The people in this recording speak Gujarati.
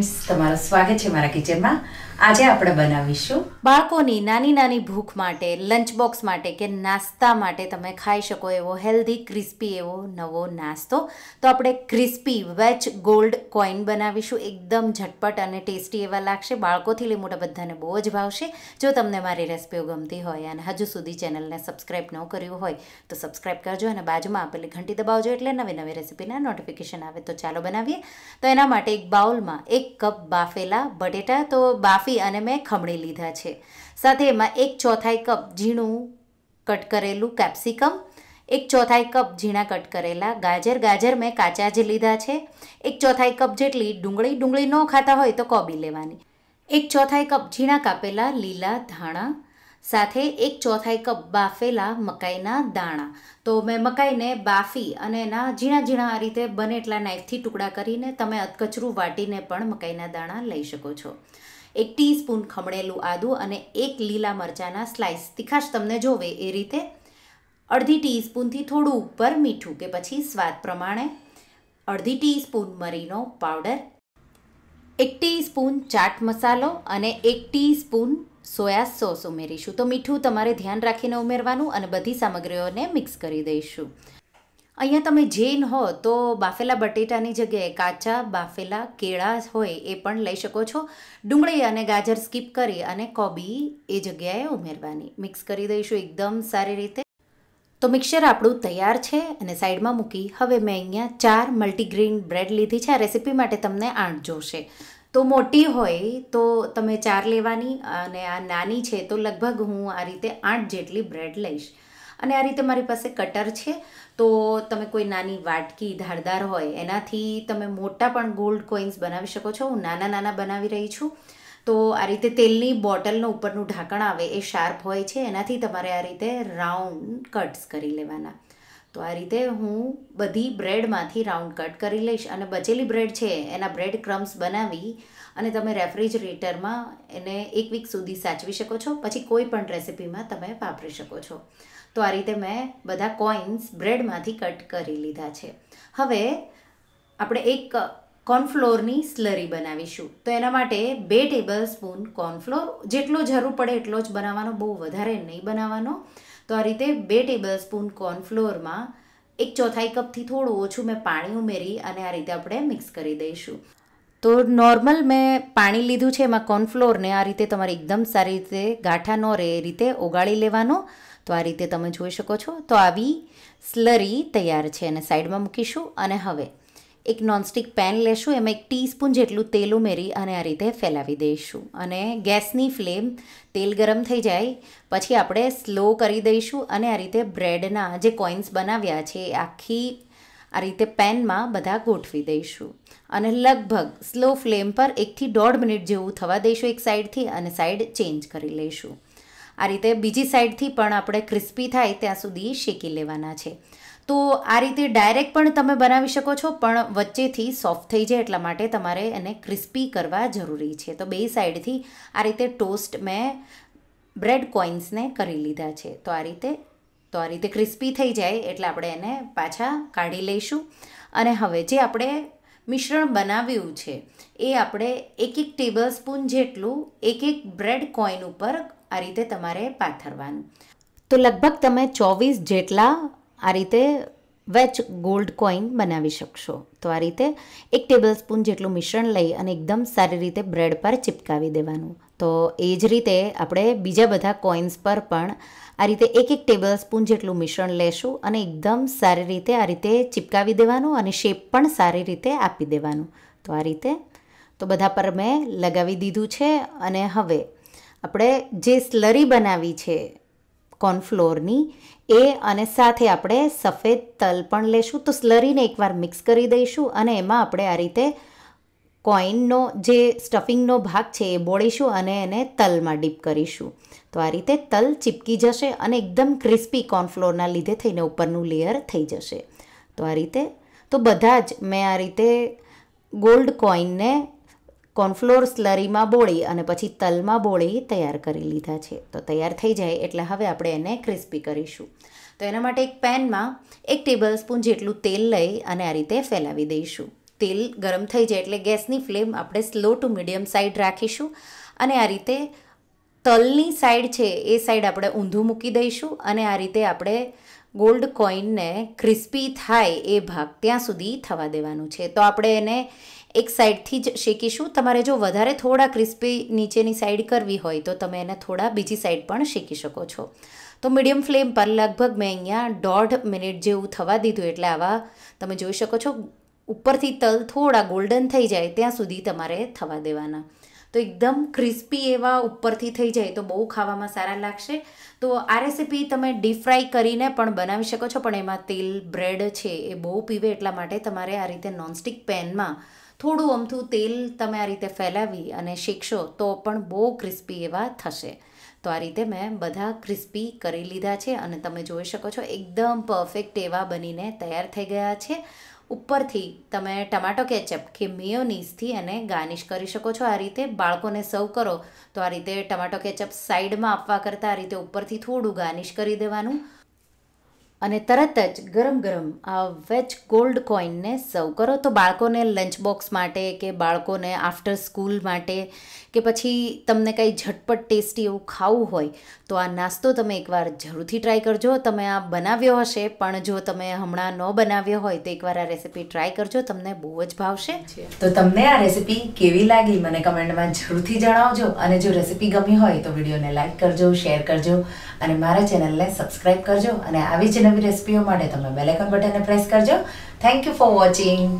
guys. તમારું સ્વાગત છે મારા કિચનમાં આજે આપણે બનાવીશું બાળકોની નાની નાની ભૂખ માટે લંચ બોક્સ માટે કે નાસ્તા માટે તમે ખાઈ શકો એવો હેલ્ધી ક્રિસ્પી એવો નવો નાસ્તો તો આપણે ક્રિસ્પી વેચ ગોલ્ડ કોઈન બનાવીશું એકદમ ઝટપટ અને ટેસ્ટી એવા લાગશે બાળકોથી લઈ મોટા બધાને બહુ જ ભાવશે જો તમને મારી રેસિપીઓ ગમતી હોય અને હજુ સુધી ચેનલને સબસ્ક્રાઈબ ન કર્યું હોય તો સબસ્ક્રાઈબ કરજો અને બાજુમાં આપેલી ઘંટી દબાવજો એટલે નવી નવી રેસીપીના નોટિફિકેશન આવે તો ચાલો બનાવીએ તો એના માટે એક બાઉલમાં એક કપ બાફેલા બટેટા તો બાફી અને મેં ખમણી લીધા છે સાથે એમાં એક ચોથાઈ કપ ઝીણું કટ કરેલું કેપ્સિકમ એક ચોથાઈ કપ ઝીણા કટ કરેલા ગાજર ગાજર મેં કાચા જ લીધા છે એક ચોથાઈ કપ જેટલી ડુંગળી ડુંગળી ન ખાતા હોય તો કોબી લેવાની એક ચોથાઈ કપ ઝીણા કાપેલા લીલા ધાણા સાથે એક ચોથાઈ કપ બાફેલા મકાઈના દાણા તો મેં મકાઈને બાફી અને એના ઝીણા ઝીણા આ રીતે બને એટલા નાઇફથી ટુકડા કરીને તમે અધકચરું વાટીને પણ મકાઈના દાણા લઈ શકો છો એક ટીસ્પૂન ખમણેલું આદું અને એક લીલા મરચાંના સ્લાઇસ તીખાશ તમને જોવે એ રીતે અડધી ટીસ્પૂનથી થોડું ઉપર મીઠું કે પછી સ્વાદ પ્રમાણે અડધી ટીસ્પૂન મરીનો પાવડર એક ટીસ્પૂન ચાટ મસાલો અને એક ટીસ્પૂન સોયા સોસ ઉમેરીશું તો મીઠું તમારે ધ્યાન રાખીને ઉમેરવાનું અને બધી સામગ્રીઓને મિક્સ કરી દઈશું અહીંયા તમે જૈન હો તો બાફેલા બટેટાની જગ્યાએ કાચા બાફેલા કેળા હોય એ પણ લઈ શકો છો ડુંગળી અને ગાજર સ્કીપ કરી અને કોબી એ જગ્યાએ ઉમેરવાની મિક્સ કરી દઈશું એકદમ સારી રીતે તો મિક્સર આપણું તૈયાર છે અને સાઈડમાં મૂકી હવે મેં અહીંયા ચાર મલ્ટીગ્રેન બ્રેડ લીધી છે આ રેસીપી માટે તમને આઠ જોશે તો મોટી હોય તો તમે ચાર લેવાની અને આ નાની છે તો લગભગ હું આ રીતે આઠ જેટલી બ્રેડ લઈશ અને આ રીતે મારી પાસે કટર છે તો તમે કોઈ નાની વાટકી ધારદાર હોય એનાથી તમે મોટા પણ ગોલ્ડ કોઇન્સ બનાવી શકો છો હું નાના નાના બનાવી રહી છું તો આ રીતે તેલની બોટલનો ઉપરનું ઢાંકણ આવે એ શાર્પ હોય છે એનાથી તમારે આ રીતે રાઉન્ડ કટ્સ કરી લેવાના તો આ રીતે હું બધી બ્રેડમાંથી રાઉન્ડ કટ કરી લઈશ અને બચેલી બ્રેડ છે એના બ્રેડ ક્રમ્સ બનાવી અને તમે રેફ્રિજરેટરમાં એને એક વીક સુધી સાચવી શકો છો પછી કોઈ પણ રેસિપીમાં તમે વાપરી શકો છો તો આ રીતે મેં બધા કોઇન્સ બ્રેડમાંથી કટ કરી લીધા છે હવે આપણે એક કોર્નફ્લોરની સ્લરી બનાવીશું તો એના માટે બે ટેબલ સ્પૂન કોર્નફ્લોર જેટલો જરૂર પડે એટલો જ બનાવવાનો બહુ વધારે નહીં બનાવવાનો તો આ રીતે બે ટેબલ સ્પૂન કોર્નફ્લોરમાં એક ચોથાઈ કપથી થોડું ઓછું મેં પાણી ઉમેરી અને આ રીતે આપણે મિક્સ કરી દઈશું તો નોર્મલ મેં પાણી લીધું છે એમાં કોર્નફ્લોરને આ રીતે તમારે એકદમ સારી રીતે ગાંઠા ન રહે એ રીતે ઓગાળી લેવાનો તો આ રીતે તમે જોઈ શકો છો તો આવી સ્લરી તૈયાર છે અને સાઈડમાં મૂકીશું અને હવે એક નોનસ્ટિક પેન લેશું એમાં એક ટીસ્પૂન જેટલું તેલ ઉમેરી અને આ રીતે ફેલાવી દઈશું અને ગેસની ફ્લેમ તેલ ગરમ થઈ જાય પછી આપણે સ્લો કરી દઈશું અને આ રીતે બ્રેડના જે કોઇન્સ બનાવ્યા છે એ આખી આ રીતે પેનમાં બધા ગોઠવી દઈશું અને લગભગ સ્લો ફ્લેમ પર એકથી દોઢ મિનિટ જેવું થવા દઈશું એક સાઈડથી અને સાઈડ ચેન્જ કરી લઈશું આ રીતે બીજી સાઈડથી પણ આપણે ક્રિસ્પી થાય ત્યાં સુધી શેકી લેવાના છે તો આ રીતે ડાયરેક્ટ પણ તમે બનાવી શકો છો પણ વચ્ચેથી સોફ્ટ થઈ જાય એટલા માટે તમારે એને ક્રિસ્પી કરવા જરૂરી છે તો બે સાઈડથી આ રીતે ટોસ્ટ મેં બ્રેડ કોઇન્સને કરી લીધા છે તો આ રીતે તો આ રીતે ક્રિસ્પી થઈ જાય એટલે આપણે એને પાછા કાઢી લઈશું અને હવે જે આપણે મિશ્રણ બનાવ્યું છે એ આપણે એક એક ટેબલ સ્પૂન જેટલું એક એક બ્રેડ કોઇન ઉપર આ રીતે તમારે પાથરવાનું તો લગભગ તમે ચોવીસ જેટલા આ રીતે વેચ ગોલ્ડ કોઈન બનાવી શકશો તો આ રીતે એક ટેબલ સ્પૂન જેટલું મિશ્રણ લઈ અને એકદમ સારી રીતે બ્રેડ પર ચિપકાવી દેવાનું તો એ જ રીતે આપણે બીજા બધા કોઈન્સ પર પણ આ રીતે એક એક ટેબલ સ્પૂન જેટલું મિશ્રણ લેશું અને એકદમ સારી રીતે આ રીતે ચિપકાવી દેવાનું અને શેપ પણ સારી રીતે આપી દેવાનું તો આ રીતે તો બધા પર મેં લગાવી દીધું છે અને હવે આપણે જે સ્લરી બનાવી છે કોર્નફ્લોરની એ અને સાથે આપણે સફેદ તલ પણ લઈશું તો સ્લરીને એકવાર મિક્સ કરી દઈશું અને એમાં આપણે આ રીતે કોઈનનો જે સ્ટફિંગનો ભાગ છે એ બોળીશું અને એને તલમાં ડીપ કરીશું તો આ રીતે તલ ચીપકી જશે અને એકદમ ક્રિસ્પી કોર્નફ્લોરના લીધે થઈને ઉપરનું લેયર થઈ જશે તો આ રીતે તો બધા જ મેં આ રીતે ગોલ્ડ કોઈનને કોર્નફ્લોર સ્લરીમાં બોળી અને પછી તલમાં બોળી તૈયાર કરી લીધા છે તો તૈયાર થઈ જાય એટલે હવે આપણે એને ક્રિસ્પી કરીશું તો એના માટે એક પેનમાં એક ટેબલ સ્પૂન જેટલું તેલ લઈ અને આ રીતે ફેલાવી દઈશું તેલ ગરમ થઈ જાય એટલે ગેસની ફ્લેમ આપણે સ્લો ટુ મીડિયમ સાઈડ રાખીશું અને આ રીતે તલની સાઈડ છે એ સાઈડ આપણે ઊંધું મૂકી દઈશું અને આ રીતે આપણે ગોલ્ડ કોઇનને ક્રિસ્પી થાય એ ભાગ ત્યાં સુધી થવા દેવાનું છે તો આપણે એને એક સાઈડથી જ શેકીશું તમારે જો વધારે થોડા ક્રિસ્પી નીચેની સાઈડ કરવી હોય તો તમે એને થોડા બીજી સાઈડ પણ શેકી શકો છો તો મીડિયમ ફ્લેમ પર લગભગ મેં અહીંયા દોઢ મિનિટ જેવું થવા દીધું એટલે આવા તમે જોઈ શકો છો ઉપરથી તલ થોડા ગોલ્ડન થઈ જાય ત્યાં સુધી તમારે થવા દેવાના તો એકદમ ક્રિસ્પી એવા ઉપરથી થઈ જાય તો બહુ ખાવામાં સારા લાગશે તો આ રેસીપી તમે ડીપ ફ્રાય કરીને પણ બનાવી શકો છો પણ એમાં તેલ બ્રેડ છે એ બહુ પીવે એટલા માટે તમારે આ રીતે નોનસ્ટિક પેનમાં થોડું અમથું તેલ તમે આ રીતે ફેલાવી અને શેકશો તો પણ બહુ ક્રિસ્પી એવા થશે તો આ રીતે મેં બધા ક્રિસ્પી કરી લીધા છે અને તમે જોઈ શકો છો એકદમ પરફેક્ટ એવા બનીને તૈયાર થઈ ગયા છે ઉપરથી તમે ટમાટો કેચઅપ કે મેયોનીઝથી એને ગાર્નિશ કરી શકો છો આ રીતે બાળકોને સર્વ કરો તો આ રીતે ટમાટો કેચઅપ સાઈડમાં આપવા કરતાં આ રીતે ઉપરથી થોડું ગાર્નિશ કરી દેવાનું અને તરત જ ગરમ ગરમ આ વેજ ગોલ્ડ કોઇનને સર્વ કરો તો બાળકોને લંચ બોક્સ માટે કે બાળકોને આફ્ટર સ્કૂલ માટે કે પછી તમને કંઈ ઝટપટ ટેસ્ટી એવું ખાવું હોય તો આ નાસ્તો તમે એકવાર જરૂરથી ટ્રાય કરજો તમે આ બનાવ્યો હશે પણ જો તમે હમણાં ન બનાવ્યો હોય તો એકવાર આ રેસીપી ટ્રાય કરજો તમને બહુ જ ભાવશે તો તમને આ રેસીપી કેવી લાગી મને કમેન્ટમાં જરૂરથી જણાવજો અને જો રેસીપી ગમી હોય તો વિડીયોને લાઇક કરજો શેર કરજો અને મારા ચેનલને સબસ્ક્રાઈબ કરજો અને આવી જ નવી રેસિપીઓ માટે તમે બેલેકન બટનને પ્રેસ કરજો થેન્ક યુ ફોર વોચિંગ